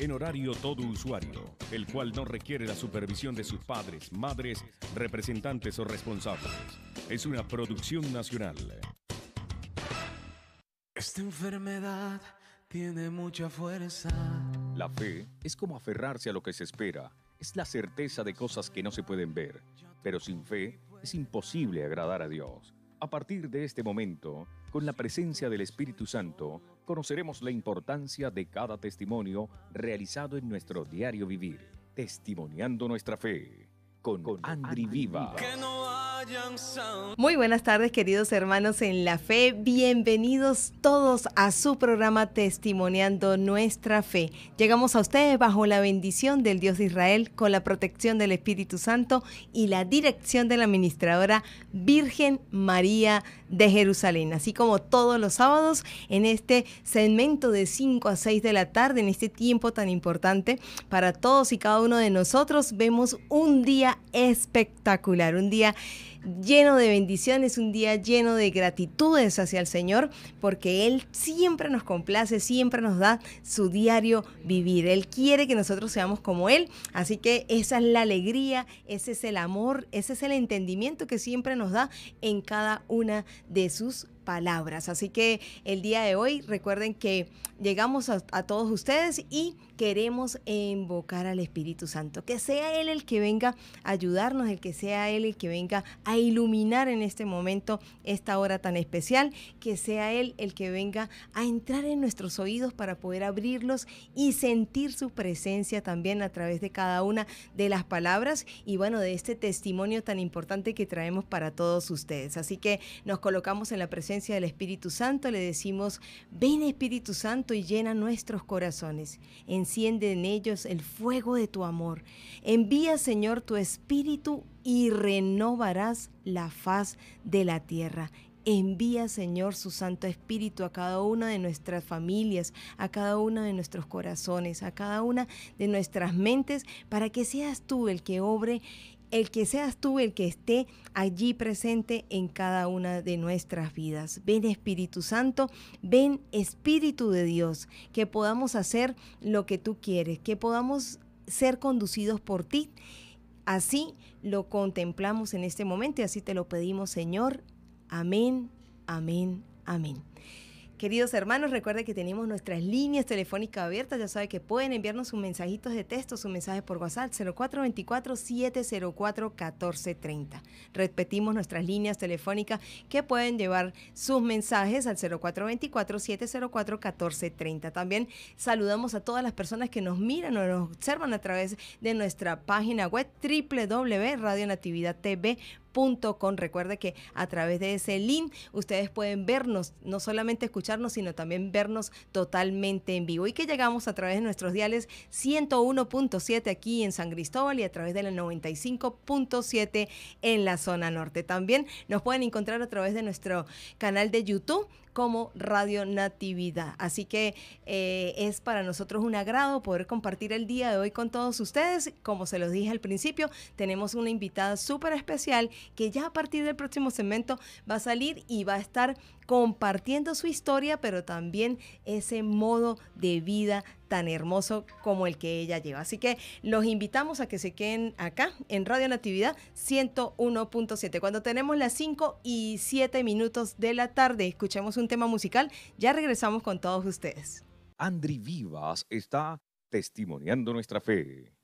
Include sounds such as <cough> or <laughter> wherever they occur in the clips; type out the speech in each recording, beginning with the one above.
en horario todo usuario, el cual no requiere la supervisión de sus padres, madres, representantes o responsables. Es una producción nacional. Esta enfermedad tiene mucha fuerza. La fe es como aferrarse a lo que se espera. Es la certeza de cosas que no se pueden ver. Pero sin fe es imposible agradar a Dios. A partir de este momento, con la presencia del Espíritu Santo, conoceremos la importancia de cada testimonio realizado en nuestro diario vivir, testimoniando nuestra fe con, Andri Viva. Muy buenas tardes queridos hermanos en la fe, bienvenidos todos a su programa Testimoniando nuestra fe. Llegamos a ustedes bajo la bendición del Dios de Israel, con la protección del Espíritu Santo y la dirección de la administradora Virgen María de Jerusalén, así como todos los sábados en este segmento de 5 a 6 de la tarde, en este tiempo tan importante para todos y cada uno de nosotros, vemos un día espectacular, un día lleno de bendiciones, un día lleno de gratitudes hacia el Señor, porque Él siempre nos complace, siempre nos da su diario vivir. Él quiere que nosotros seamos como Él, así que esa es la alegría, ese es el amor, ese es el entendimiento que siempre nos da en cada una de sus palabras. Así que el día de hoy recuerden que llegamos a, todos ustedes y queremos invocar al Espíritu Santo. Que sea Él el que venga a ayudarnos, el que sea Él el que venga a iluminar en este momento esta hora tan especial, que sea Él el que venga a entrar en nuestros oídos para poder abrirlos y sentir su presencia también a través de cada una de las palabras y bueno, de este testimonio tan importante que traemos para todos ustedes. Así que nos colocamos en la presencia del Espíritu Santo, le decimos, ven Espíritu Santo, y llena nuestros corazones. Enciende en ellos el fuego de tu amor. Envía, Señor, tu espíritu y renovarás la faz de la tierra. Envía, Señor, su Santo Espíritu a cada una de nuestras familias, a cada uno de nuestros corazones, a cada una de nuestras mentes, para que seas tú el que obre el que seas tú el que esté allí presente en cada una de nuestras vidas. Ven Espíritu Santo, ven Espíritu de Dios, que podamos hacer lo que tú quieres, que podamos ser conducidos por ti. Así lo contemplamos en este momento y así te lo pedimos, Señor. Amén, amén, amén. Queridos hermanos, recuerden que tenemos nuestras líneas telefónicas abiertas. Ya saben que pueden enviarnos sus mensajitos de texto, sus mensajes por WhatsApp 0424-704-1430. Repetimos nuestras líneas telefónicas que pueden llevar sus mensajes al 0424-704-1430. También saludamos a todas las personas que nos miran o nos observan a través de nuestra página web www.radionatividadtv.com con Recuerde que a través de ese link ustedes pueden vernos, no solamente escucharnos, sino también vernos totalmente en vivo. Y que llegamos a través de nuestros diales 101.7 aquí en San Cristóbal y a través de la 95.7 en la zona norte. También nos pueden encontrar a través de nuestro canal de YouTube como Radio Natividad. Así que eh, es para nosotros un agrado poder compartir el día de hoy con todos ustedes. Como se los dije al principio, tenemos una invitada súper especial que ya a partir del próximo segmento va a salir y va a estar compartiendo su historia, pero también ese modo de vida tan hermoso como el que ella lleva. Así que los invitamos a que se queden acá en Radio Natividad 101.7. Cuando tenemos las 5 y 7 minutos de la tarde, escuchemos un tema musical, ya regresamos con todos ustedes. Andri Vivas está testimoniando nuestra fe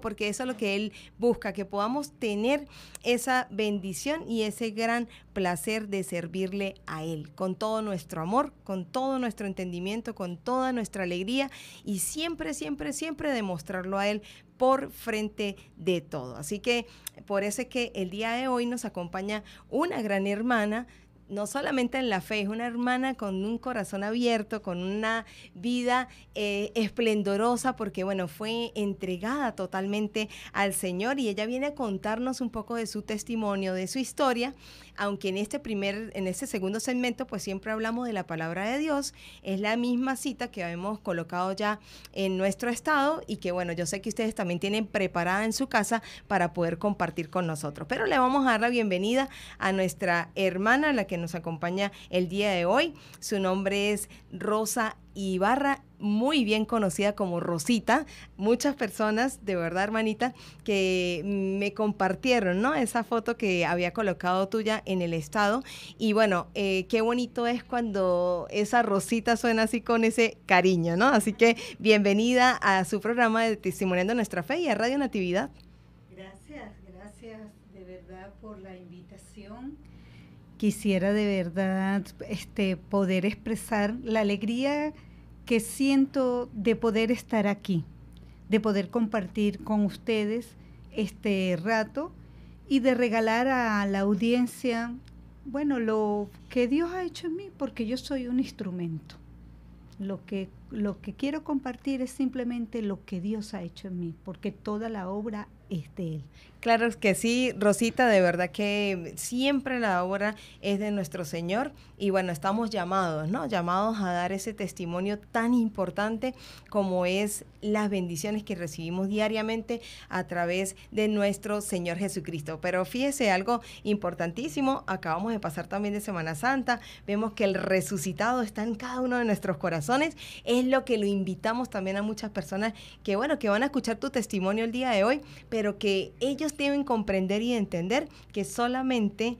porque eso es lo que Él busca, que podamos tener esa bendición y ese gran placer de servirle a Él, con todo nuestro amor, con todo nuestro entendimiento, con toda nuestra alegría y siempre, siempre, siempre demostrarlo a Él por frente de todo. Así que por eso es que el día de hoy nos acompaña una gran hermana no solamente en la fe, es una hermana con un corazón abierto, con una vida eh, esplendorosa, porque bueno, fue entregada totalmente al Señor y ella viene a contarnos un poco de su testimonio, de su historia, aunque en este primer, en este segundo segmento, pues siempre hablamos de la palabra de Dios, es la misma cita que habíamos colocado ya en nuestro estado y que bueno, yo sé que ustedes también tienen preparada en su casa para poder compartir con nosotros. Pero le vamos a dar la bienvenida a nuestra hermana, la que nos acompaña el día de hoy. Su nombre es Rosa Ibarra, muy bien conocida como Rosita. Muchas personas, de verdad, hermanita, que me compartieron, ¿no? Esa foto que había colocado tuya en el estado. Y bueno, eh, qué bonito es cuando esa Rosita suena así con ese cariño, ¿no? Así que bienvenida a su programa de Testimoniando Nuestra Fe y a Radio Natividad. quisiera de verdad este, poder expresar la alegría que siento de poder estar aquí, de poder compartir con ustedes este rato y de regalar a la audiencia, bueno, lo que Dios ha hecho en mí, porque yo soy un instrumento. Lo que, lo que quiero compartir es simplemente lo que Dios ha hecho en mí, porque toda la obra es de Él. Claro que sí, Rosita, de verdad que siempre la obra es de nuestro Señor y bueno, estamos llamados, ¿no? Llamados a dar ese testimonio tan importante como es las bendiciones que recibimos diariamente a través de nuestro Señor Jesucristo. Pero fíjese algo importantísimo, acabamos de pasar también de Semana Santa, vemos que el resucitado está en cada uno de nuestros corazones, es lo que lo invitamos también a muchas personas que bueno, que van a escuchar tu testimonio el día de hoy, pero que ellos deben comprender y entender que solamente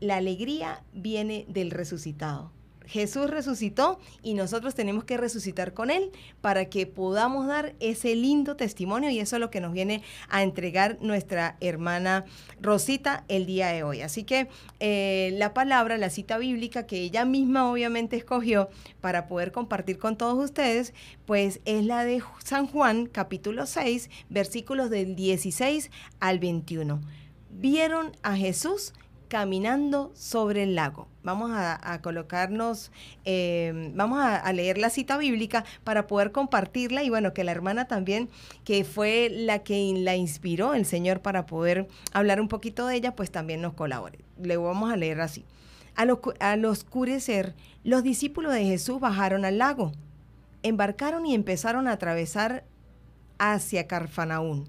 la alegría viene del resucitado. Jesús resucitó y nosotros tenemos que resucitar con Él para que podamos dar ese lindo testimonio y eso es lo que nos viene a entregar nuestra hermana Rosita el día de hoy. Así que eh, la palabra, la cita bíblica que ella misma obviamente escogió para poder compartir con todos ustedes, pues es la de San Juan capítulo 6, versículos del 16 al 21. Vieron a Jesús Caminando sobre el lago. Vamos a, colocarnos, em, vamos a, leer la cita bíblica para poder compartirla y bueno, que la hermana también, que fue la que la inspiró el Señor para poder hablar un poquito de ella, pues también nos colabore. Le vamos a leer así. Al, al oscurecer, los discípulos de Jesús bajaron al lago, embarcaron y empezaron a atravesar hacia Carfanaún.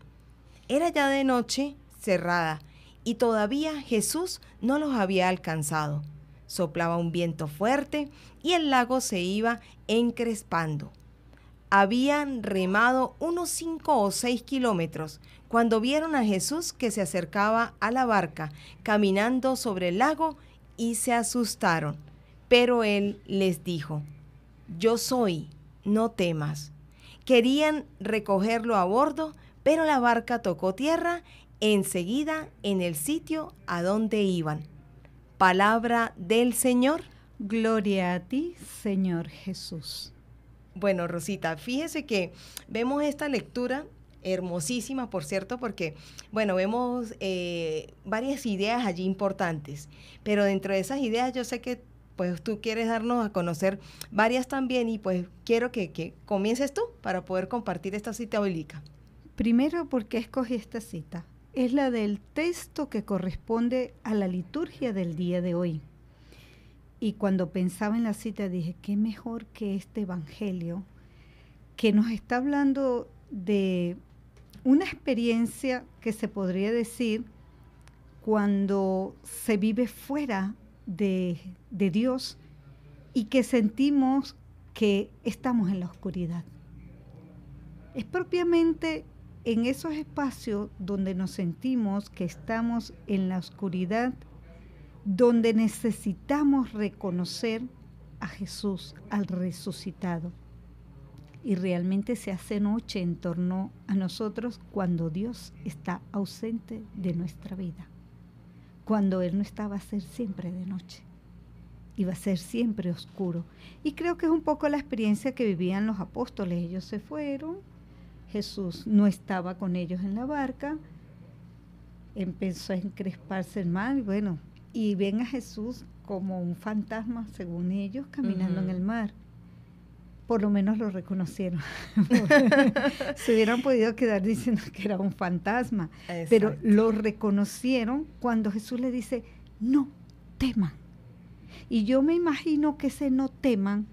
Era ya de noche cerrada y todavía Jesús no los había alcanzado. Soplaba un viento fuerte y el lago se iba encrespando. Habían remado unos cinco o seis kilómetros cuando vieron a Jesús que se acercaba a la barca, caminando sobre el lago, y se asustaron. Pero él les dijo, Yo soy, no temas. Querían recogerlo a bordo, pero la barca tocó tierra enseguida en el sitio a donde iban. Palabra del Señor. Gloria a ti, Señor Jesús. Bueno, Rosita, fíjese que vemos esta lectura hermosísima, por cierto, porque, bueno, vemos eh, varias ideas allí importantes, pero dentro de esas ideas yo sé que pues tú quieres darnos a conocer varias también y pues quiero que, que comiences tú para poder compartir esta cita bíblica. Primero, ¿por qué escogí esta cita? es la del texto que corresponde a la liturgia del día de hoy. Y cuando pensaba en la cita dije, qué mejor que este Evangelio que nos está hablando de una experiencia que se podría decir cuando se vive fuera de, de Dios y que sentimos que estamos en la oscuridad. Es propiamente en esos espacios donde nos sentimos que estamos en la oscuridad, donde necesitamos reconocer a Jesús, al resucitado. Y realmente se hace noche en torno a nosotros cuando Dios está ausente de nuestra vida. Cuando Él no estaba, va a ser siempre de noche y va a ser siempre oscuro. Y creo que es un poco la experiencia que vivían los apóstoles. Ellos se fueron, Jesús no estaba con ellos en la barca, empezó a encresparse el mar, y bueno, y ven a Jesús como un fantasma, según ellos, caminando en el mar. Por lo menos lo reconocieron. <laughs> Se hubieran podido quedar diciendo que era un fantasma, pero lo reconocieron cuando Jesús le dice, no teman. Y yo me imagino que ese no teman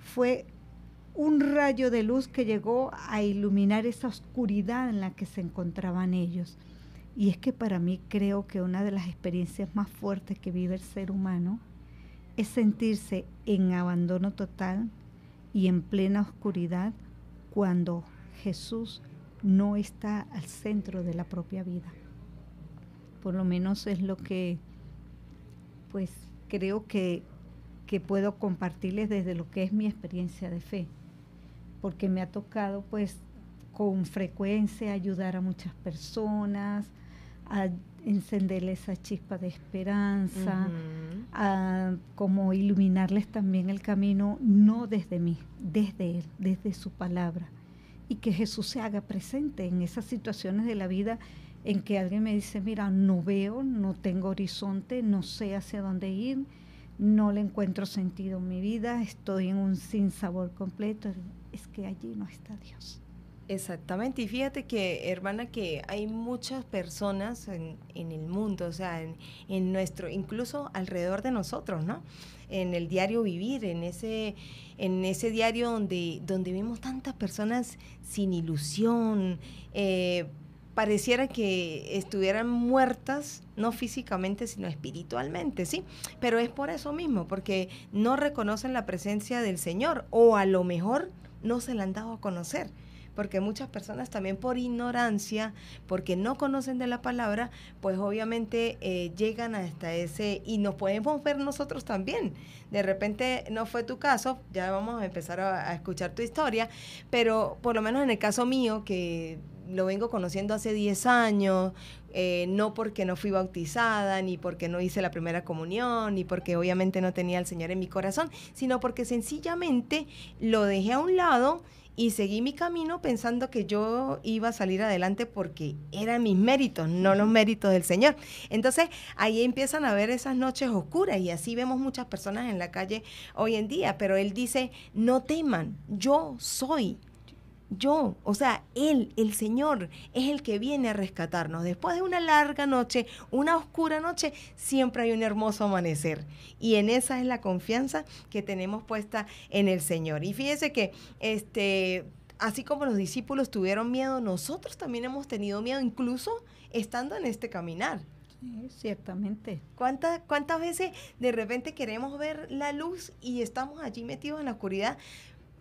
fue un rayo de luz que llegó a iluminar esa oscuridad en la que se encontraban ellos. Y es que para mí creo que una de las experiencias más fuertes que vive el ser humano es sentirse en abandono total y en plena oscuridad cuando Jesús no está al centro de la propia vida. Por lo menos es lo que pues creo que, que puedo compartirles desde lo que es mi experiencia de fe porque me ha tocado pues con frecuencia ayudar a muchas personas, a encenderles esa chispa de esperanza, a como iluminarles también el camino, no desde mí, desde Él, desde su palabra. Y que Jesús se haga presente en esas situaciones de la vida en que alguien me dice, mira, no veo, no tengo horizonte, no sé hacia dónde ir, no le encuentro sentido en mi vida, estoy en un sinsabor completo que allí no está Dios. Exactamente, y fíjate que, hermana, que hay muchas personas en, el mundo, o sea, en, nuestro, incluso alrededor de nosotros, ¿no? En el diario vivir, en ese, en ese diario donde, donde tantas personas sin ilusión, eh, pareciera que estuvieran muertas, no físicamente, sino espiritualmente, ¿sí? Pero es por eso mismo, porque no reconocen la presencia del Señor, o a lo mejor no se la han dado a conocer porque muchas personas también por ignorancia, porque no conocen de la palabra, pues obviamente eh, llegan hasta ese y nos podemos ver nosotros también. De repente no fue tu caso, ya vamos a empezar a escuchar tu historia, pero por lo menos en el caso mío, que lo vengo conociendo hace 10 años, eh, no porque no fui bautizada, ni porque no hice la primera comunión, ni porque obviamente no tenía al Señor en mi corazón, sino porque sencillamente lo dejé a un lado y seguí mi camino pensando que yo iba a salir adelante porque eran mis méritos, no los méritos del Señor. Entonces ahí empiezan a ver esas noches oscuras y así vemos muchas personas en la calle hoy en día, pero Él dice, no teman, yo soy yo, o sea, Él, el Señor, es el que viene a rescatarnos. Después de una larga noche, una oscura noche, siempre hay un hermoso amanecer. Y en esa es la confianza que tenemos puesta en el Señor. Y fíjese que este, así como los discípulos tuvieron miedo, nosotros también hemos tenido miedo, incluso estando en este caminar. ciertamente. ¿Cuántas, ¿Cuántas veces de repente queremos ver la luz y estamos allí metidos en la oscuridad?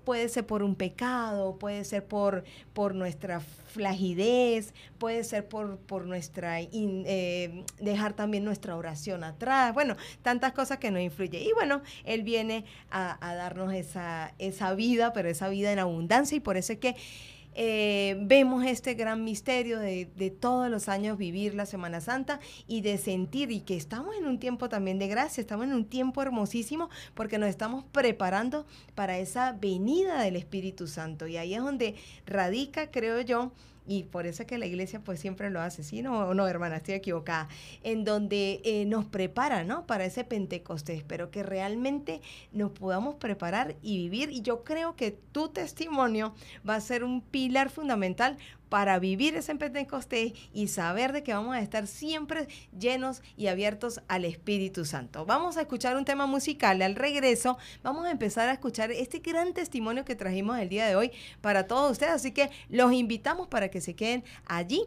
puede ser por un pecado, puede ser por, por nuestra flagidez, puede ser por, por nuestra eh, dejar también nuestra oración atrás, bueno, tantas cosas que nos influyen. Y bueno, Él viene a, darnos esa, esa vida, pero esa vida en abundancia y por eso es que eh, vemos este gran misterio de, de, todos los años vivir la Semana Santa y de sentir y que estamos en un tiempo también de gracia, estamos en un tiempo hermosísimo porque nos estamos preparando para esa venida del Espíritu Santo. Y ahí es donde radica, creo yo, y por eso es que la iglesia pues siempre lo hace, ¿sí? No, no hermana, estoy equivocada, en donde eh, nos prepara, ¿no? Para ese Pentecostés, pero que realmente nos podamos preparar y vivir. Y yo creo que tu testimonio va a ser un pilar fundamental para vivir ese Pentecostés y saber de que vamos a estar siempre llenos y abiertos al Espíritu Santo. Vamos a escuchar un tema musical al regreso. Vamos a empezar a escuchar este gran testimonio que trajimos el día de hoy para todos ustedes. Así que los invitamos para que se queden allí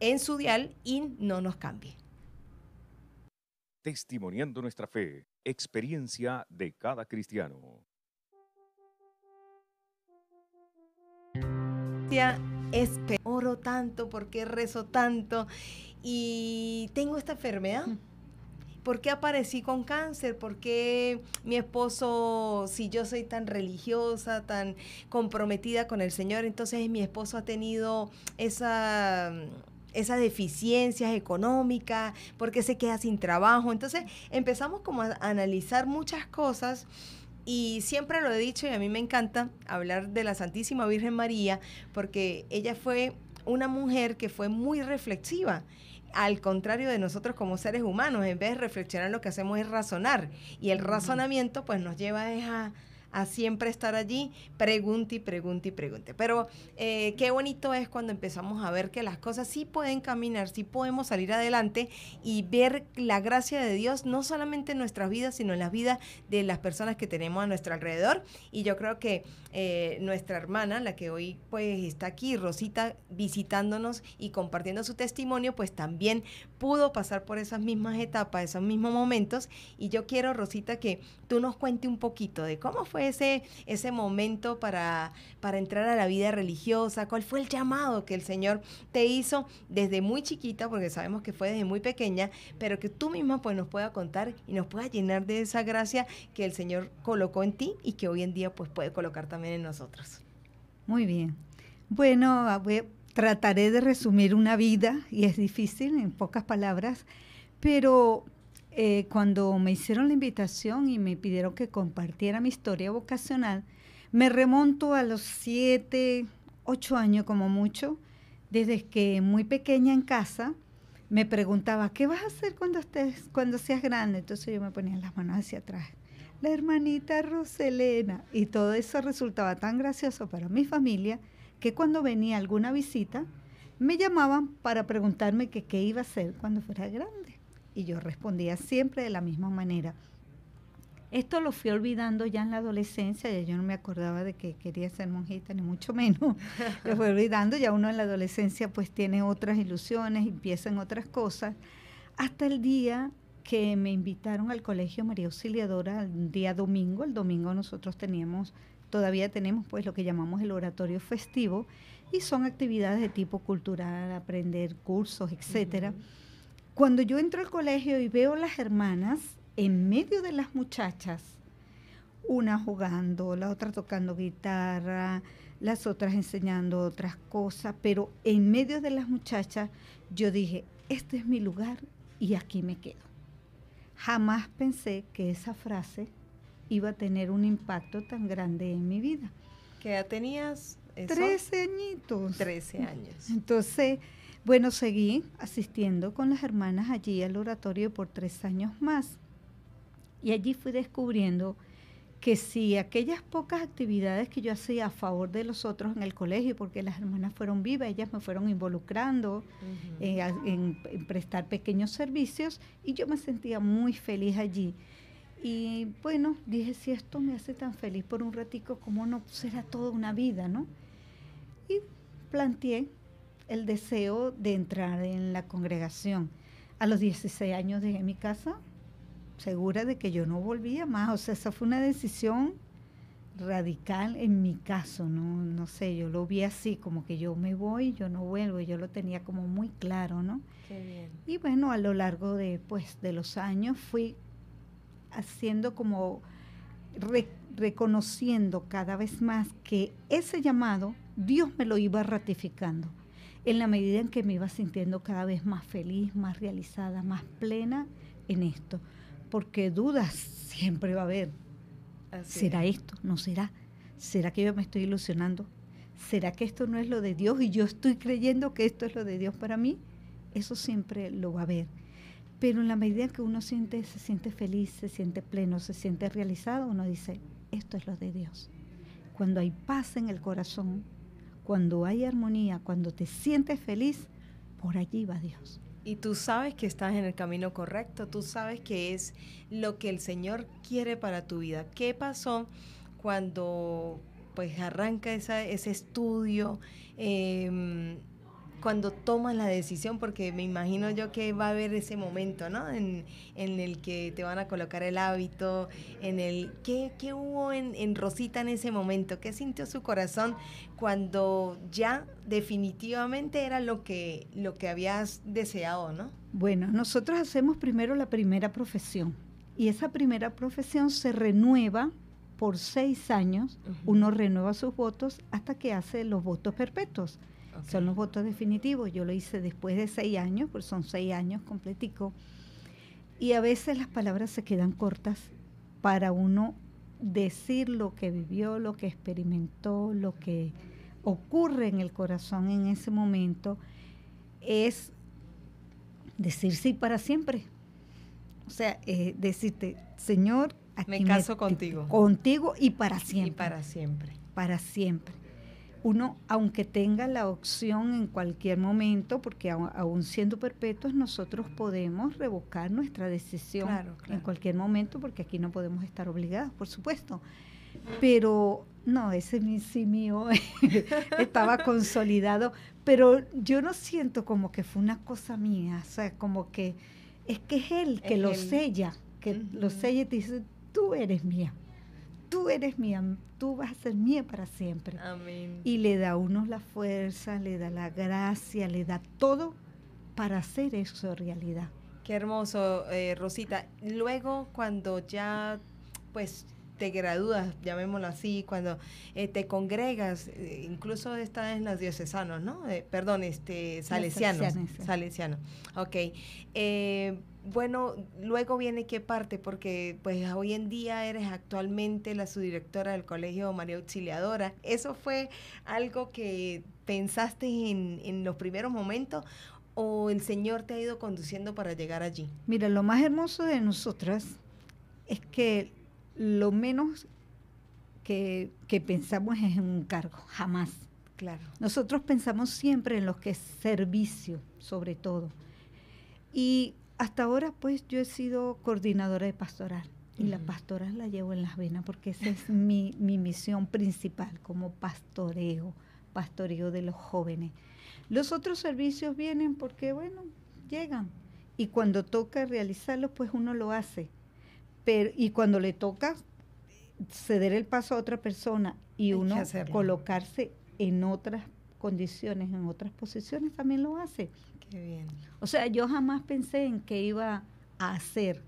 en su dial y no nos cambie. Testimoniando nuestra fe, experiencia de cada cristiano es este, oro tanto, porque rezo tanto y tengo esta enfermedad. ¿Por qué aparecí con cáncer? ¿Por qué mi esposo, si yo soy tan religiosa, tan comprometida con el Señor, entonces mi esposo ha tenido esa esas deficiencias económicas, porque se queda sin trabajo. Entonces empezamos como a analizar muchas cosas y siempre lo he dicho y a mí me encanta hablar de la Santísima Virgen María porque ella fue una mujer que fue muy reflexiva al contrario de nosotros como seres humanos, en vez de reflexionar lo que hacemos es razonar. Y el razonamiento pues nos lleva a a siempre estar allí, pregunte y pregunte y pregunte. Pero eh, qué bonito es cuando empezamos a ver que las cosas sí pueden caminar, sí podemos salir adelante y ver la gracia de Dios no solamente en nuestras vidas, sino en las vidas de las personas que tenemos a nuestro alrededor. Y yo creo que eh, nuestra hermana, la que hoy pues está aquí, Rosita, visitándonos y compartiendo su testimonio, pues también pudo pasar por esas mismas etapas, esos mismos momentos. Y yo quiero, Rosita, que tú nos cuente un poquito de cómo fue ese, ese momento para, para entrar a la vida religiosa? ¿Cuál fue el llamado que el Señor te hizo desde muy chiquita, porque sabemos que fue desde muy pequeña, pero que tú misma pues nos pueda contar y nos pueda llenar de esa gracia que el Señor colocó en ti y que hoy en día pues puede colocar también en nosotros? Muy bien. Bueno, ah, trataré de resumir una vida y es difícil en pocas palabras, pero eh, cuando me hicieron la invitación y me pidieron que compartiera mi historia vocacional, me remonto a los siete, ocho años como mucho, desde que muy pequeña en casa me preguntaba, ¿qué vas a hacer cuando, estés, cuando seas grande? Entonces yo me ponía las manos hacia atrás. La hermanita Roselena. Y todo eso resultaba tan gracioso para mi familia que cuando venía alguna visita, me llamaban para preguntarme que qué iba a hacer cuando fuera grande. Y yo respondía siempre de la misma manera. Esto lo fui olvidando ya en la adolescencia, ya yo no me acordaba de que quería ser monjita, ni mucho <laughs> menos. lo fui olvidando, ya uno en la adolescencia pues tiene otras ilusiones, empiezan en otras cosas. Hasta el día que me invitaron al Colegio María Auxiliadora el día domingo. El domingo nosotros teníamos, todavía tenemos pues lo que llamamos el oratorio festivo y son actividades de tipo cultural, aprender cursos, etcétera. Cuando yo entro al colegio y veo las hermanas, en medio de las muchachas, una jugando, la otra tocando guitarra, las otras enseñando otras cosas, pero en medio de las muchachas yo dije, este es mi lugar y aquí me quedo. Jamás pensé que esa frase iba a tener un impacto tan grande en mi vida. ¿Qué edad tenías? Trece añitos. Trece años. Entonces, bueno, seguí asistiendo con las hermanas allí al oratorio por tres años más. Y allí fui descubriendo que si aquellas pocas actividades que yo hacía a favor de los otros en el colegio, porque las hermanas fueron vivas, ellas me fueron involucrando eh, en, prestar pequeños servicios y yo me sentía muy feliz allí. Y bueno, dije, si esto me hace tan feliz por un ratico, ¿cómo no será toda una vida, no? Y planteé el deseo de entrar en la congregación. A los 16 años dejé mi casa, segura de que yo no volvía más. O sea, esa fue una decisión radical en mi caso, ¿no? No sé, yo lo vi así, como que yo me voy, yo no vuelvo, yo lo tenía como muy claro, ¿no? Y bueno, a lo largo de, pues, de los años fui haciendo como, reconociendo cada vez más que ese llamado Dios me lo iba ratificando en la medida en que me iba sintiendo cada vez más feliz, más realizada, más plena en esto. Porque dudas siempre va a haber. ¿Será esto? ¿No será? ¿Será que yo me estoy ilusionando? ¿Será que esto no es lo de Dios y yo estoy creyendo que esto es lo de Dios para mí? Eso siempre lo va a haber. Pero en la medida en que uno siente, se siente feliz, se siente pleno, se siente realizado, uno dice, esto es lo de Dios. Cuando hay paz en el corazón, cuando hay armonía, cuando te sientes feliz, por allí va Dios. Y tú sabes que estás en el camino correcto, tú sabes que es lo que el Señor quiere para tu vida. ¿Qué pasó cuando pues arranca ese estudio? Em, cuando tomas la decisión, porque me imagino yo que va a haber ese momento, ¿no? En, el que te van a colocar el hábito, en el... ¿Qué, hubo en, Rosita en ese momento? ¿Qué sintió su corazón cuando ya definitivamente era lo que, lo que habías deseado, ¿no? Bueno, nosotros hacemos primero la primera profesión y esa primera profesión se renueva por seis años, uno renueva sus votos hasta que hace los votos perpetuos son los votos definitivos. Yo lo hice después de seis años, pues son seis años completico. Y a veces las palabras se quedan cortas para uno decir lo que vivió, lo que experimentó, lo que ocurre en el corazón en ese momento. Es decir sí para siempre. O sea, decirte, Señor, me caso contigo. Contigo y para siempre. Y para siempre. Para siempre uno, aunque tenga la opción en cualquier momento, porque aún siendo perpetuos, nosotros podemos revocar nuestra decisión en cualquier momento, porque aquí no podemos estar obligados, por supuesto. Pero no, ese sí mío <laughs> estaba consolidado, pero yo no siento como que fue una cosa mía, o sea, como que es que es él que lo sella, que lo sella y te dice, tú eres mía tú eres mía, tú vas a ser mía para siempre. Amén. Y le da a uno la fuerza, le da la gracia, le da todo para hacer eso realidad. Qué hermoso, eh, Rosita. Luego, cuando ya, pues, te gradúas, llamémoslo así, cuando eh, te congregas, eh, incluso esta en las diocesanos, ¿no? perdón, este, salesianos. Salesianos. Ok bueno, luego viene qué parte, porque pues hoy en día eres actualmente la subdirectora del Colegio María Auxiliadora. ¿Eso fue algo que pensaste en, los primeros momentos o el Señor te ha ido conduciendo para llegar allí? Mira, lo más hermoso de nosotras es que lo menos que, que pensamos es en un cargo, jamás. Claro. Nosotros pensamos siempre en lo que es servicio, sobre todo. Y hasta ahora pues yo he sido coordinadora de pastoral y la pastoral la llevo en las venas porque esa es mi, misión principal como pastoreo, pastoreo de los jóvenes. Los otros servicios vienen porque, bueno, llegan y cuando toca realizarlos pues uno lo hace. Pero, y cuando le toca ceder el paso a otra persona y uno colocarse en otras condiciones, en otras posiciones, también lo hace. O sea, yo jamás pensé en qué iba a hacer,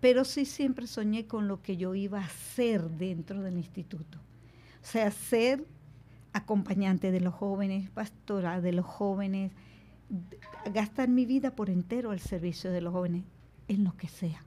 pero sí siempre soñé con lo que yo iba a hacer dentro del instituto. O sea, ser acompañante de los jóvenes, pastora de los jóvenes, gastar mi vida por entero al servicio de los jóvenes, en lo que sea.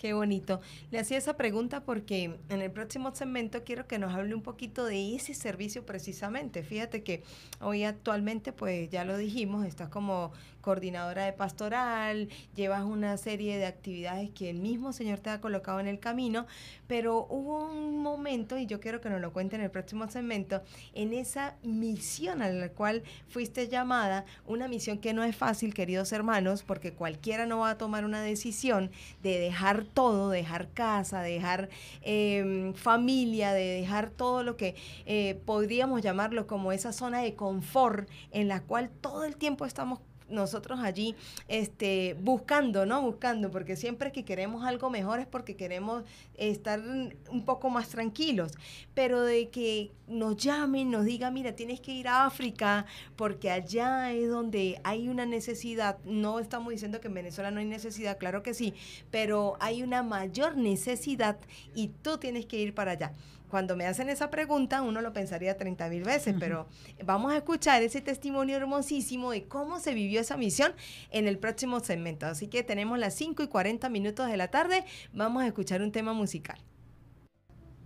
Qué bonito. Le hacía esa pregunta porque en el próximo segmento quiero que nos hable un poquito de ese servicio precisamente. Fíjate que hoy actualmente, pues ya lo dijimos, está como coordinadora de pastoral, llevas una serie de actividades que el mismo Señor te ha colocado en el camino, pero hubo un momento, y yo quiero que nos lo cuente en el próximo segmento, en esa misión a la cual fuiste llamada, una misión que no es fácil, queridos hermanos, porque cualquiera no va a tomar una decisión de dejar todo, dejar casa, dejar em, familia, de dejar todo lo que eh, podríamos llamarlo como esa zona de confort en la cual todo el tiempo estamos nosotros allí este, buscando, ¿no? Buscando, porque siempre que queremos algo mejor es porque queremos estar un poco más tranquilos, pero de que nos llamen, nos digan, mira, tienes que ir a África, porque allá es donde hay una necesidad, no estamos diciendo que en Venezuela no hay necesidad, claro que sí, pero hay una mayor necesidad y tú tienes que ir para allá cuando me hacen esa pregunta, uno lo pensaría 30 mil veces, pero vamos a escuchar ese testimonio hermosísimo de cómo se vivió esa misión en el próximo segmento. Así que tenemos las 5 y 40 minutos de la tarde, vamos a escuchar un tema musical.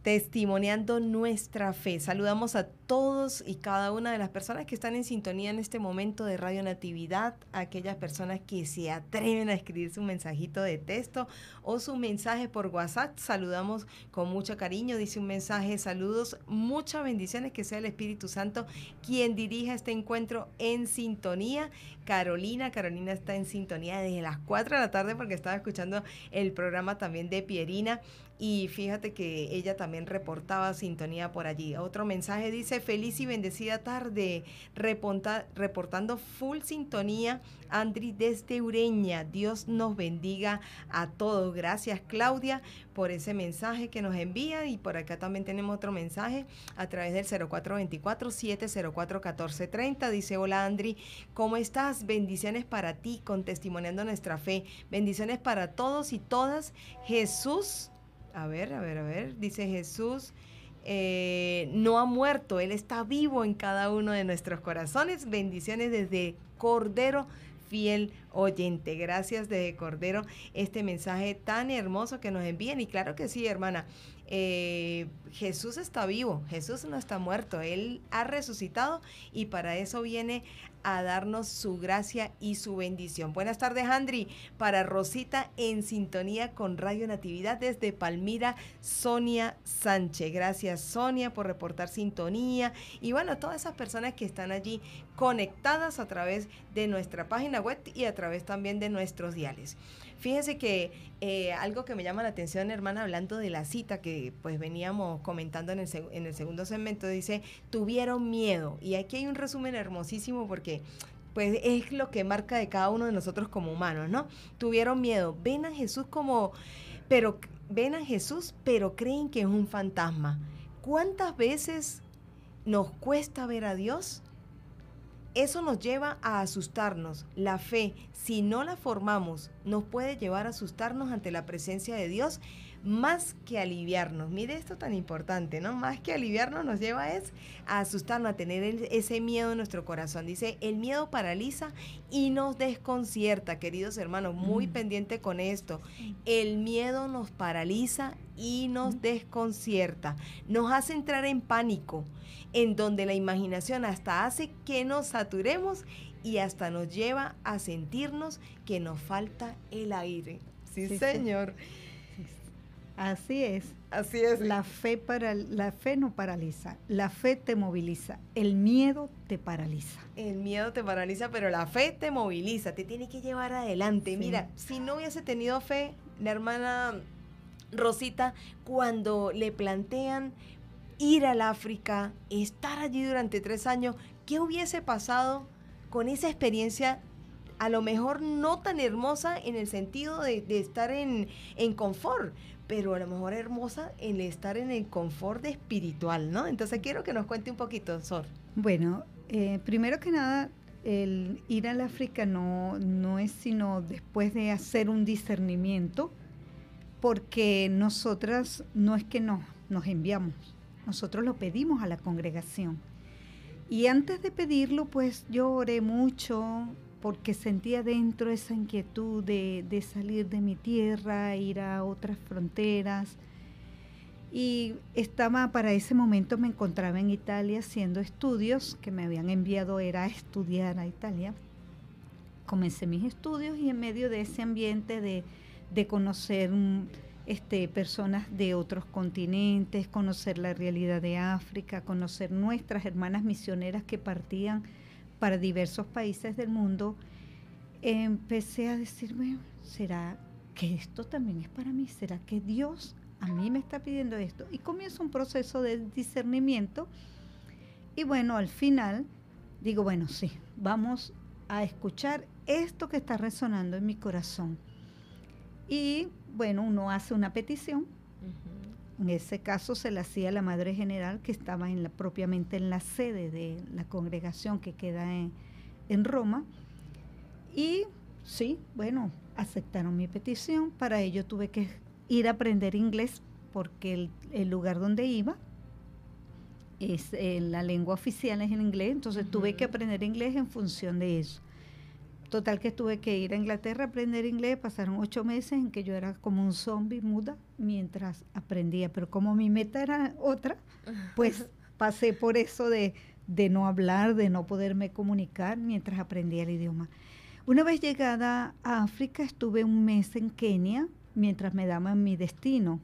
Testimoniando nuestra fe. Saludamos a todos y cada una de las personas que están en sintonía en este momento de Radio Natividad, aquellas personas que se atreven a escribir su mensajito de texto o su mensaje por WhatsApp. Saludamos con mucho cariño, dice un mensaje, saludos, muchas bendiciones, que sea el Espíritu Santo quien dirija este encuentro en sintonía. Carolina, Carolina está en sintonía desde las 4 de la tarde porque estaba escuchando el programa también de Pierina y fíjate que ella también reportaba sintonía por allí. Otro mensaje dice, feliz y bendecida tarde. reportando full sintonía, Andri desde Ureña. Dios nos bendiga a todos. Gracias, Claudia, por ese mensaje que nos envía. Y por acá también tenemos otro mensaje a través del 0424 704 Dice: Hola, Andri, ¿cómo estás? Bendiciones para ti, con testimoniando nuestra fe. Bendiciones para todos y todas. Jesús. A ver, a ver, a ver. Dice Jesús. Eh, no ha muerto, Él está vivo en cada uno de nuestros corazones. Bendiciones desde Cordero fiel oyente. Gracias desde Cordero este mensaje tan hermoso que nos envían. Y claro que sí, hermana, eh, Jesús está vivo, Jesús no está muerto, Él ha resucitado y para eso viene a darnos su gracia y su bendición. Buenas tardes, Andri, para Rosita en sintonía con Radio Natividad desde Palmira, Sonia Sánchez. Gracias, Sonia, por reportar sintonía y bueno, todas esas personas que están allí conectadas a través de nuestra página web y a través también de nuestros diales. Fíjese que eh, algo que me llama la atención, hermana, hablando de la cita que pues veníamos comentando en el, en el segundo segmento, dice, tuvieron miedo. Y aquí hay un resumen hermosísimo porque pues es lo que marca de cada uno de nosotros como humanos, ¿no? Tuvieron miedo. Ven a Jesús como, pero ven a Jesús, pero creen que es un fantasma. ¿Cuántas veces nos cuesta ver a Dios eso nos lleva a asustarnos. La fe, si no la formamos, nos puede llevar a asustarnos ante la presencia de Dios más que aliviarnos, mire esto tan importante, ¿no? Más que aliviarnos nos lleva es a asustarnos, a tener ese miedo en nuestro corazón. Dice, el miedo paraliza y nos desconcierta, queridos hermanos, muy mm. pendiente con esto. El miedo nos paraliza y nos mm. desconcierta, nos hace entrar en pánico, en donde la imaginación hasta hace que nos saturemos y hasta nos lleva a sentirnos que nos falta el aire. Sí, señor. Así es. Así es. La fe, para, la fe no paraliza, la fe te moviliza, el miedo te paraliza. El miedo te paraliza, pero la fe te moviliza, te tiene que llevar adelante. Mira, si no hubiese tenido fe, la hermana Rosita, cuando le plantean ir al África, estar allí durante tres años, ¿qué hubiese pasado con esa experiencia a lo mejor no tan hermosa en el sentido de, estar en, en confort, pero a lo mejor hermosa el estar en el confort espiritual, ¿no? Entonces quiero que nos cuente un poquito, Sor. Bueno, eh, primero que nada, el ir al África no, no es sino después de hacer un discernimiento, porque nosotras no es que nos enviamos, nosotros lo pedimos a la congregación. Y antes de pedirlo, pues yo oré mucho, porque sentía dentro esa inquietud de, salir de mi tierra, ir a otras fronteras. Y estaba, para ese momento me encontraba en Italia haciendo estudios que me habían enviado, era a estudiar a Italia. Comencé mis estudios y en medio de ese ambiente de, conocer mm, este, personas de otros continentes, conocer la realidad de África, conocer nuestras hermanas misioneras que partían para diversos países del mundo, empecé a decirme ¿será que esto también es para mí? ¿Será que Dios a mí me está pidiendo esto? Y comienza un proceso de discernimiento. Y bueno, al final digo, bueno, sí, vamos a escuchar esto que está resonando en mi corazón. Y bueno, uno hace una petición, en ese caso se la hacía la Madre General que estaba propiamente en la sede de la congregación que queda en, Roma. Y sí, bueno, aceptaron mi petición. Para ello tuve que ir a aprender inglés porque el, lugar donde iba es eh, la lengua oficial es en inglés, entonces tuve que aprender inglés en función de eso. Total que tuve que ir a Inglaterra a aprender inglés. Pasaron ocho meses en que yo era como un zombie muda mientras aprendía. Pero como mi meta era otra, pues <laughs> pasé por eso de, no hablar, de no poderme comunicar mientras aprendía el idioma. Una vez llegada a África, estuve un mes en Kenia mientras me daban mi destino,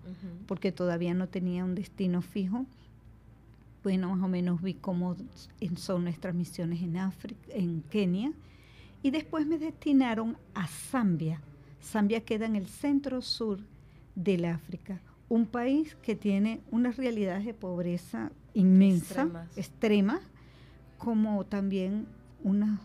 porque todavía no tenía un destino fijo. Bueno, más o menos vi cómo son nuestras misiones en África, en Kenia y después me destinaron a Zambia. Zambia queda en el centro sur del África, un país que tiene unas realidades de pobreza inmensa, extrema, como también unas,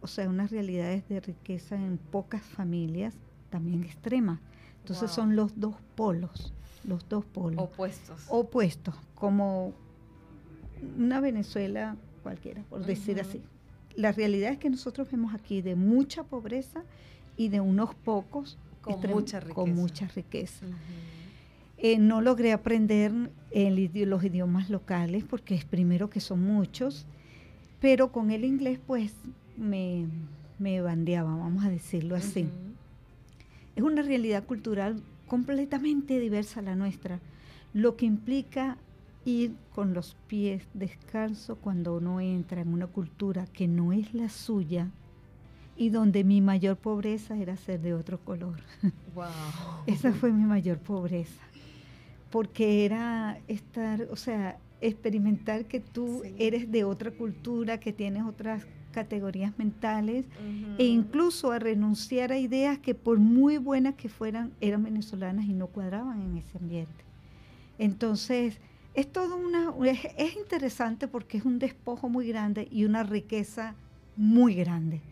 o sea, unas realidades de riqueza en pocas familias también extrema Entonces son los dos polos, los dos polos. Opuestos. Opuestos, como una Venezuela cualquiera, por decir así. La realidad es que nosotros vemos aquí de mucha pobreza y de unos pocos con mucha riqueza. Eh, no logré aprender los idiomas locales porque es primero que son muchos, pero con el inglés pues me, bandeaba, vamos a decirlo así. Es una realidad cultural completamente diversa a la nuestra, lo que implica ir con los pies descalzo cuando uno entra en una cultura que no es la suya y donde mi mayor pobreza era ser de otro color. Wow. <laughs> Esa fue mi mayor pobreza. Porque era estar, o sea, experimentar que tú eres de otra cultura, que tienes otras categorías mentales e incluso a renunciar a ideas que por muy buenas que fueran eran venezolanas y no cuadraban en ese ambiente. Entonces, es todo una es, interesante porque es un despojo muy grande y una riqueza muy grande.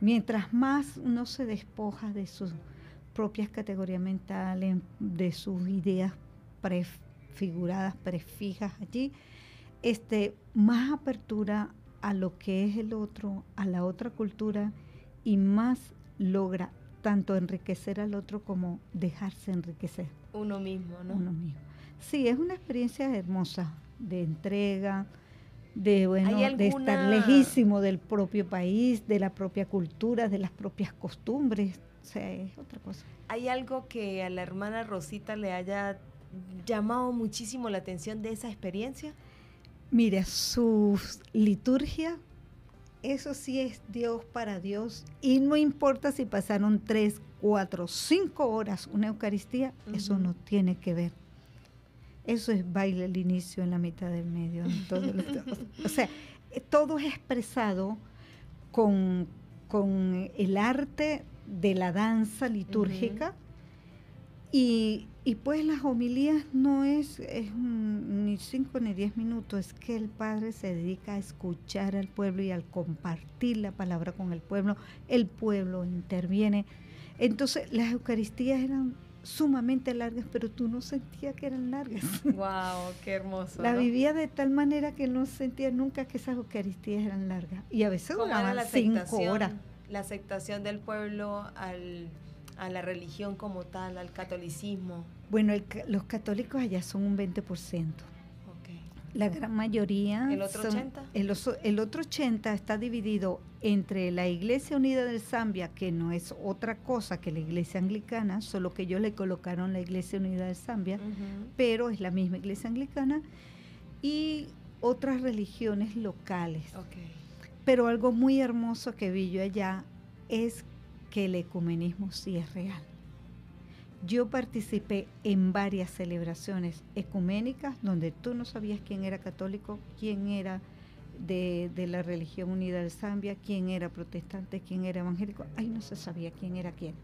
Mientras más uno se despoja de sus propias categorías mentales, de sus ideas prefiguradas, prefijas allí, este, más apertura a lo que es el otro, a la otra cultura y más logra tanto enriquecer al otro como dejarse enriquecer. Uno mismo, ¿no? Uno mismo. Sí, es una experiencia hermosa de entrega, de bueno, de estar lejísimo del propio país, de la propia cultura, de las propias costumbres. O sea, es otra cosa. ¿Hay algo que a la hermana Rosita le haya llamado muchísimo la atención de esa experiencia? Mira, su liturgia, eso sí es Dios para Dios. Y no importa si pasaron tres, cuatro, cinco horas una Eucaristía, eso no tiene que ver eso es baile el inicio, en la mitad del medio. Todo o sea, eh, todo es expresado con, con el arte de la danza litúrgica. y, y, pues las homilías no es, ni cinco ni diez minutos, es que el Padre se dedica a escuchar al pueblo y al compartir la palabra con el pueblo, el pueblo interviene. Entonces las Eucaristías eran sumamente largas, pero tú no sentías que eran largas. ¡Wow! <laughs> ¡Qué hermoso! La vivía de tal manera que no sentía nunca que esas Eucaristías eran largas. Y a veces duraban la cinco horas. La aceptación del pueblo al, a la religión como tal, al catolicismo. Bueno, los católicos allá son un 20%. La gran mayoría. ¿El otro 80? El, otro 80 está dividido entre la Iglesia Unida del Zambia, que no es otra cosa que la Iglesia Anglicana, solo que ellos le colocaron la Iglesia Unida del Zambia, pero es la misma Iglesia Anglicana, y otras religiones locales. Pero algo muy hermoso que vi yo allá es que el ecumenismo sí es real. Yo participé en varias celebraciones ecuménicas donde tú no sabías quién era católico, quién era de, la religión unida de Zambia, quién era protestante, quién era evangélico. Ay, no se sabía quién era quién.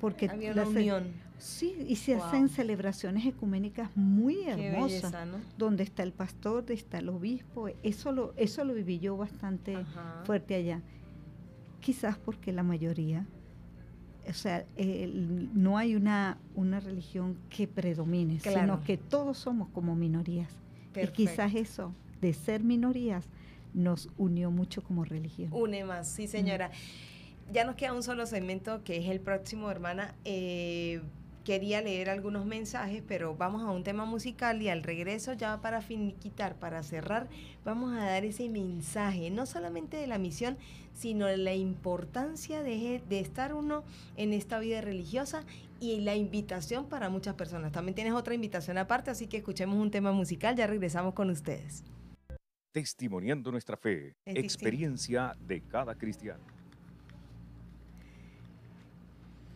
Porque la unión. Sí, y se hacen celebraciones ecuménicas muy hermosas, donde está el pastor, donde está el obispo. Eso lo, eso lo viví yo bastante fuerte allá. Quizás porque la mayoría o sea, no hay una, una religión que predomine, sino que todos somos como minorías. Y quizás eso, de ser minorías, nos unió mucho como religión. Une más, sí señora. Ya nos queda un solo segmento que es el próximo, hermana. Eh, quería leer algunos mensajes, pero vamos a un tema musical y al regreso, ya para finiquitar, para cerrar, vamos a dar ese mensaje, no solamente de la misión, sino de la importancia de, de estar uno en esta vida religiosa y la invitación para muchas personas. También tienes otra invitación aparte, así que escuchemos un tema musical, ya regresamos con ustedes. Testimoniando nuestra fe, experiencia de cada cristiano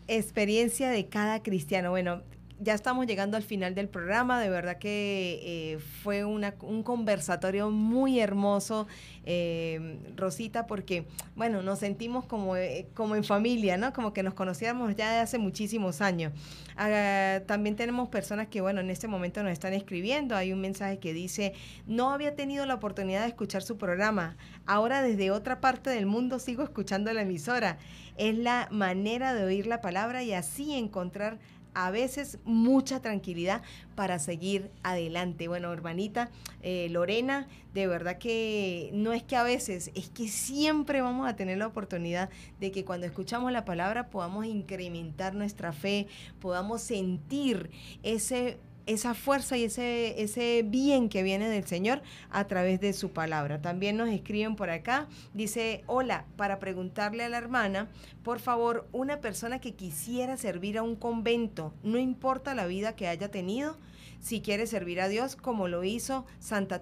experiencia de cada cristiano. Bueno, ya estamos llegando al final del programa. De verdad que eh, fue un conversatorio muy hermoso, eh, Rosita, porque, bueno, nos sentimos como, eh, como en familia, ¿no? Como que nos conocíamos ya de hace muchísimos años. Ah, también tenemos personas que, bueno, en este momento nos están escribiendo. Hay un mensaje que dice, no había tenido la oportunidad de escuchar su programa. Ahora desde otra parte del mundo sigo escuchando la emisora. Es la manera de oír la palabra y así encontrar a veces mucha tranquilidad para seguir adelante. Bueno, hermanita eh, Lorena, de verdad que no es que a veces, es que siempre vamos a tener la oportunidad de que cuando escuchamos la palabra podamos incrementar nuestra fe, podamos sentir ese esa fuerza y ese, ese bien que viene del Señor a través de su palabra. También nos escriben por acá, dice, hola, para preguntarle a la hermana, por favor, una persona que quisiera servir a un convento, no importa la vida que haya tenido, si quiere servir a Dios como lo hizo Santa,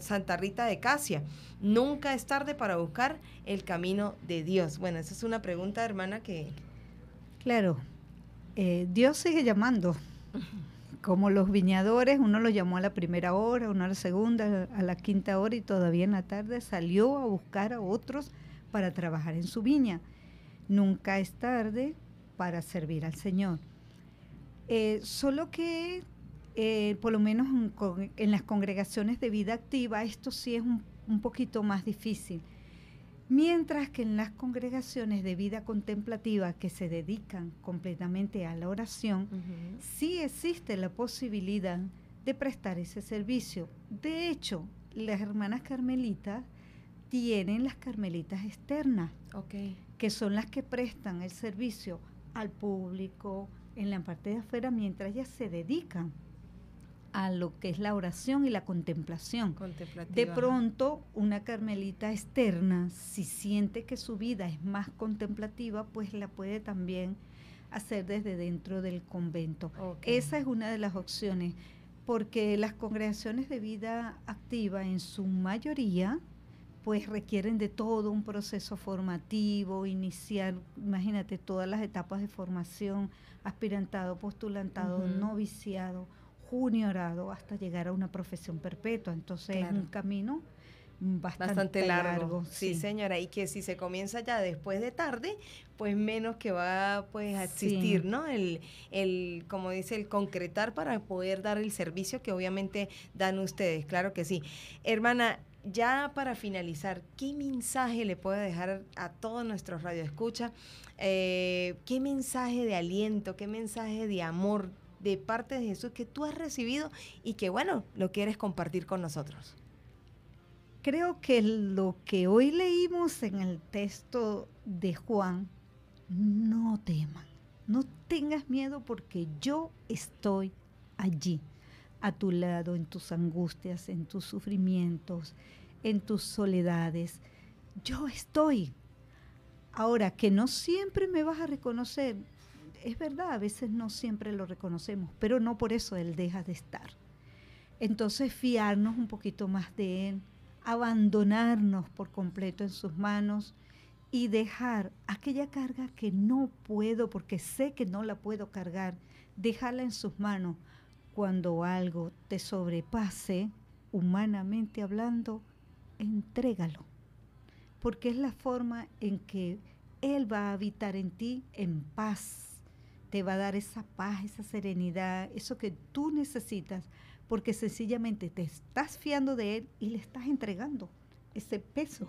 Santa Rita de Casia. Nunca es tarde para buscar el camino de Dios. Bueno, esa es una pregunta, hermana, que... Claro, eh, Dios sigue llamando. <laughs> como los viñadores, uno lo llamó a la primera hora, uno a la segunda, a la quinta hora y todavía en la tarde salió a buscar a otros para trabajar en su viña. Nunca es tarde para servir al Señor. Eh, solo que, eh, por lo menos en, las congregaciones de vida activa, esto sí es un poquito más difícil mientras que en las congregaciones de vida contemplativa que se dedican completamente a la oración, sí existe la posibilidad de prestar ese servicio. De hecho, las hermanas carmelitas tienen las carmelitas externas, que son las que prestan el servicio al público en la parte de afuera mientras ya se dedican a lo que es la oración y la contemplación. De pronto, una carmelita externa, si siente que su vida es más contemplativa, pues la puede también hacer desde dentro del convento. Esa es una de las opciones, porque las congregaciones de vida activa en su mayoría, pues requieren de todo un proceso formativo, iniciar, imagínate, todas las etapas de formación, aspirantado, postulantado, noviciado juniorado hasta llegar a una profesión perpetua. Entonces es un camino bastante, largo. sí, señora, y que si se comienza ya después de tarde, pues menos que va pues a existir, ¿no? El, el, como dice, el concretar para poder dar el servicio que obviamente dan ustedes, claro que sí. Hermana, ya para finalizar, ¿qué mensaje le puede dejar a todos nuestros radioescuchas? Eh, ¿Qué mensaje de aliento, qué mensaje de amor de parte de Jesús que tú has recibido y que bueno, lo quieres compartir con nosotros. Creo que lo que hoy leímos en el texto de Juan, no teman, no tengas miedo porque yo estoy allí, a tu lado, en tus angustias, en tus sufrimientos, en tus soledades. Yo estoy. Ahora, que no siempre me vas a reconocer, es verdad, a veces no siempre lo reconocemos, pero no por eso él deja de estar. Entonces fiarnos un poquito más de él, abandonarnos por completo en sus manos y dejar aquella carga que no puedo, porque sé que no la puedo cargar, dejarla en sus manos. Cuando algo te sobrepase, humanamente hablando, entrégalo, porque es la forma en que Él va a habitar en ti en paz te va a dar esa paz, esa serenidad, eso que tú necesitas, porque sencillamente te estás fiando de Él y le estás entregando ese peso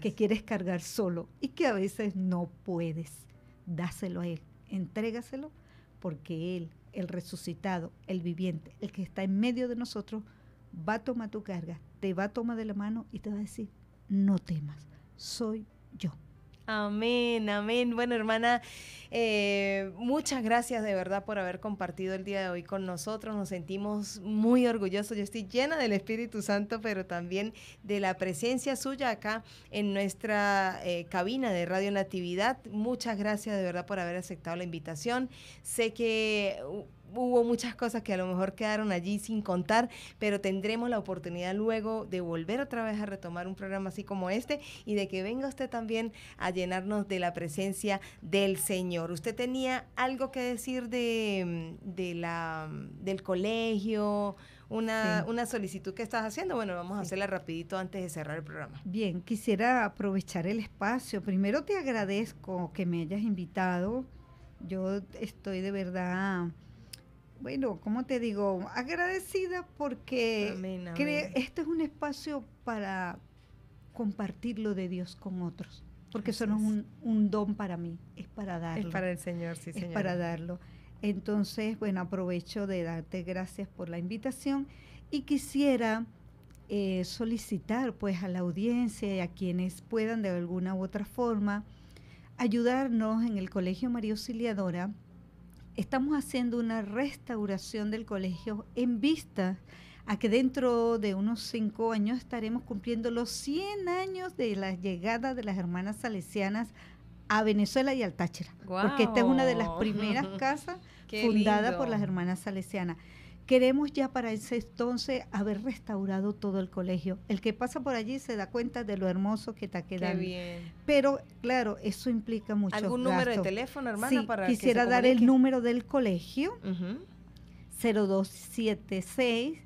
que quieres cargar solo y que a veces no puedes. Dáselo a Él, entrégaselo, porque Él, el resucitado, el viviente, el que está en medio de nosotros, va a tomar tu carga, te va a tomar de la mano y te va a decir, no temas, soy yo. Amén, amén. Bueno, hermana, eh, muchas gracias de verdad por haber compartido el día de hoy con nosotros. Nos sentimos muy orgullosos. Yo estoy llena del Espíritu Santo, pero también de la presencia suya acá en nuestra eh, cabina de Radio Natividad. Muchas gracias de verdad por haber aceptado la invitación. Sé que uh, hubo muchas cosas que a lo mejor quedaron allí sin contar, pero tendremos la oportunidad luego de volver otra vez a retomar un programa así como este y de que venga usted también a llenarnos de la presencia del Señor. ¿Usted tenía algo que decir de, mm, de la, mm, del colegio? Una, una, solicitud que estás haciendo. Bueno, vamos a hacerla rapidito antes de cerrar el programa. Bien, quisiera aprovechar el espacio. Primero te agradezco que me hayas invitado. Yo estoy de verdad bueno, ¿cómo te digo? Agradecida porque esto es un espacio para compartir lo de Dios con otros. Porque eso no es un, don para mí, es para darlo. Es para el Señor, sí, Señor. Es para darlo. Entonces, bueno, aprovecho de darte gracias por la invitación y quisiera eh, solicitar pues a la audiencia y a quienes puedan de alguna u otra forma ayudarnos en el Colegio María Auxiliadora estamos haciendo una restauración del colegio en vista a que dentro de unos cinco años estaremos cumpliendo los 100 años de la llegada de las hermanas salesianas a Venezuela y al Táchira. Porque esta es una de las primeras <laughs> casas fundadas por las hermanas salesianas. Queremos ya para ese entonces haber restaurado todo el colegio. El que pasa por allí se da cuenta de lo hermoso que está quedando. Qué bien. Pero claro, eso implica mucho. ¿Algún número de teléfono, hermana? quisiera dar el número del colegio. 0276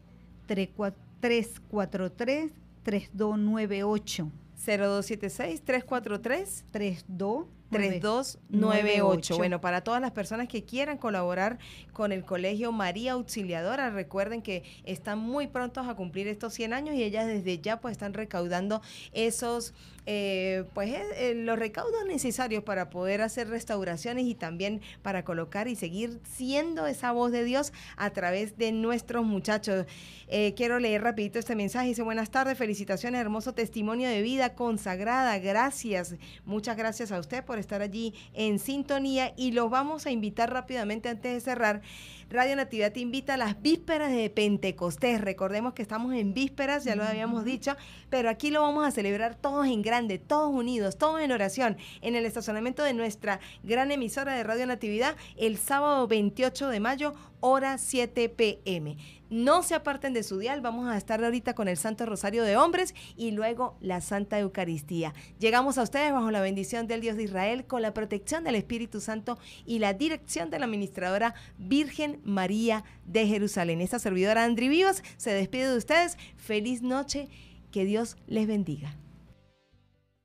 343 3298. 0276 343 3298. 3298. Bueno, para todas las personas que quieran colaborar con el Colegio María Auxiliadora, recuerden que están muy prontos a cumplir estos 100 años y ellas desde ya pues están recaudando esos, eh, pues eh, eh, los recaudos necesarios para poder hacer restauraciones y también para colocar y seguir siendo esa voz de Dios a través de nuestros muchachos. quiero leer rapidito este mensaje. Dice, buenas tardes, felicitaciones, hermoso testimonio de vida consagrada. Gracias. Muchas gracias a usted por estar allí en sintonía y los vamos a invitar rápidamente antes de cerrar. Radio Natividad te invita a las vísperas de Pentecostés. Recordemos que estamos en vísperas, ya lo habíamos dicho, pero aquí lo vamos a celebrar todos en grande, todos unidos, todos en oración, en el estacionamiento de nuestra gran emisora de Radio Natividad el sábado 28 de mayo, hora 7 pm. No se aparten de su dial, vamos a estar ahorita con el Santo Rosario de Hombres y luego la Santa Eucaristía. Llegamos a ustedes bajo la bendición del Dios de Israel, con la protección del Espíritu Santo y la dirección de la administradora Virgen María de Jerusalén. Esta servidora Andri Vivas se despide de ustedes. Feliz noche, que Dios les bendiga.